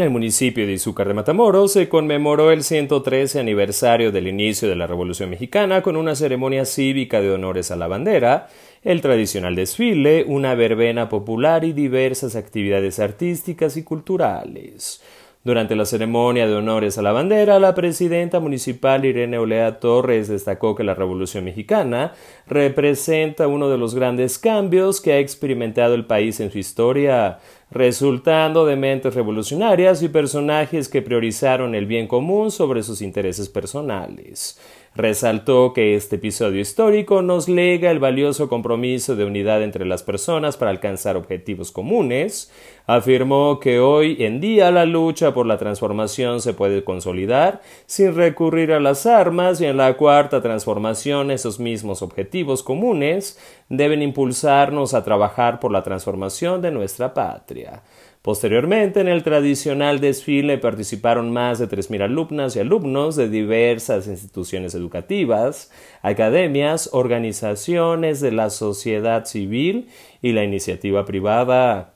En el municipio de Izúcar de Matamoros se conmemoró el 113 aniversario del inicio de la Revolución Mexicana con una ceremonia cívica de honores a la bandera, el tradicional desfile, una verbena popular y diversas actividades artísticas y culturales. Durante la ceremonia de honores a la bandera, la presidenta municipal Irene Olea Torres destacó que la Revolución Mexicana representa uno de los grandes cambios que ha experimentado el país en su historia, resultando de mentes revolucionarias y personajes que priorizaron el bien común sobre sus intereses personales. Resaltó que este episodio histórico nos lega el valioso compromiso de unidad entre las personas para alcanzar objetivos comunes, afirmó que hoy en día la lucha por la transformación se puede consolidar sin recurrir a las armas y en la cuarta transformación esos mismos objetivos comunes deben impulsarnos a trabajar por la transformación de nuestra patria. Posteriormente, en el tradicional desfile participaron más de 3.000 alumnas y alumnos de diversas instituciones educativas, academias, organizaciones de la sociedad civil y la iniciativa privada.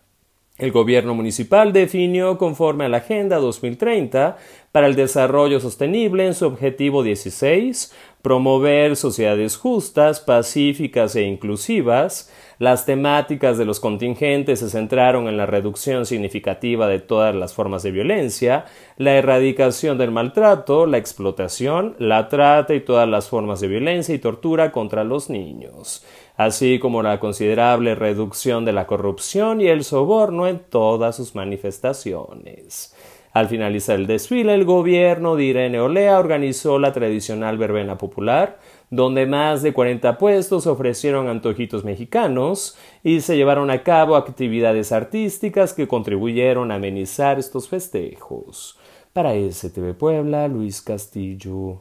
El gobierno municipal definió conforme a la Agenda 2030 para el Desarrollo Sostenible en su objetivo 16 promover sociedades justas, pacíficas e inclusivas. Las temáticas de los contingentes se centraron en la reducción significativa de todas las formas de violencia, la erradicación del maltrato, la explotación, la trata y todas las formas de violencia y tortura contra los niños, así como la considerable reducción de la corrupción y el soborno en todas sus manifestaciones. Al finalizar el desfile, el gobierno de Irene Olea organizó la tradicional verbena popular, donde más de 40 puestos ofrecieron antojitos mexicanos y se llevaron a cabo actividades artísticas que contribuyeron a amenizar estos festejos. Para STV Puebla, Luis Castillo.